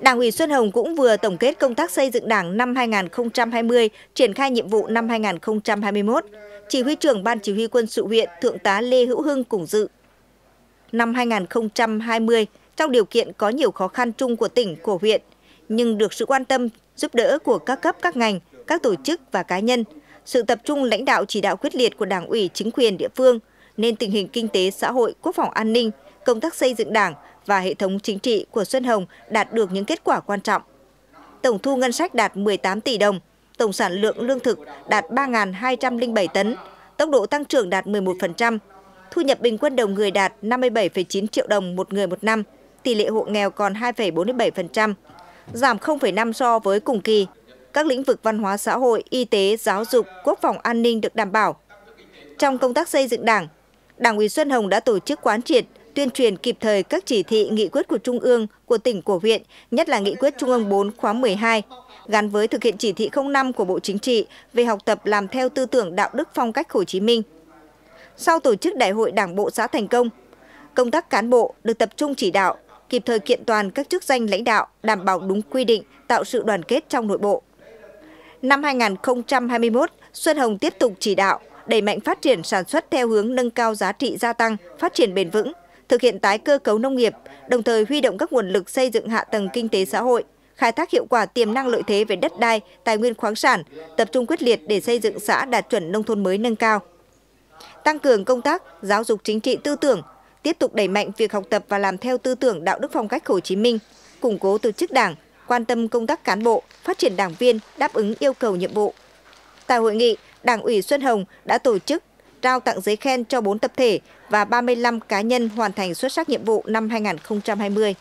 Đảng ủy Xuân Hồng cũng vừa tổng kết công tác xây dựng Đảng năm 2020, triển khai nhiệm vụ năm 2021. Chỉ huy trưởng Ban Chỉ huy quân sự huyện Thượng tá Lê Hữu Hưng cùng dự. Năm 2020, trong điều kiện có nhiều khó khăn chung của tỉnh, của huyện, nhưng được sự quan tâm, giúp đỡ của các cấp các ngành, các tổ chức và cá nhân, sự tập trung lãnh đạo chỉ đạo quyết liệt của Đảng ủy chính quyền địa phương, nên tình hình kinh tế xã hội, quốc phòng an ninh, công tác xây dựng đảng và hệ thống chính trị của Xuân Hồng đạt được những kết quả quan trọng. Tổng thu ngân sách đạt 18 tỷ đồng, tổng sản lượng lương thực đạt 3.207 tấn, tốc độ tăng trưởng đạt 11%, thu nhập bình quân đầu người đạt 57,9 triệu đồng một người một năm, tỷ lệ hộ nghèo còn 2,47%, giảm 0,5 so với cùng kỳ. Các lĩnh vực văn hóa xã hội, y tế, giáo dục, quốc phòng an ninh được đảm bảo. Trong công tác xây dựng đảng, Đảng ủy Xuân Hồng đã tổ chức quán triệt, tuyên truyền kịp thời các chỉ thị nghị quyết của Trung ương, của tỉnh, của huyện, nhất là nghị quyết Trung ương 4 khóa 12, gắn với thực hiện chỉ thị 05 của Bộ Chính trị về học tập làm theo tư tưởng đạo đức phong cách Hồ Chí Minh. Sau tổ chức đại hội Đảng bộ xã thành công, công tác cán bộ được tập trung chỉ đạo, kịp thời kiện toàn các chức danh lãnh đạo, đảm bảo đúng quy định, tạo sự đoàn kết trong nội bộ. Năm 2021, Xuân Hồng tiếp tục chỉ đạo đẩy mạnh phát triển sản xuất theo hướng nâng cao giá trị gia tăng, phát triển bền vững, thực hiện tái cơ cấu nông nghiệp, đồng thời huy động các nguồn lực xây dựng hạ tầng kinh tế xã hội, khai thác hiệu quả tiềm năng lợi thế về đất đai, tài nguyên khoáng sản, tập trung quyết liệt để xây dựng xã đạt chuẩn nông thôn mới nâng cao. Tăng cường công tác giáo dục chính trị tư tưởng, tiếp tục đẩy mạnh việc học tập và làm theo tư tưởng đạo đức phong cách Hồ Chí Minh, củng cố tổ chức Đảng, quan tâm công tác cán bộ, phát triển đảng viên đáp ứng yêu cầu nhiệm vụ. Tại hội nghị, Đảng ủy Xuân Hồng đã tổ chức trao tặng giấy khen cho 4 tập thể và 35 cá nhân hoàn thành xuất sắc nhiệm vụ năm 2020.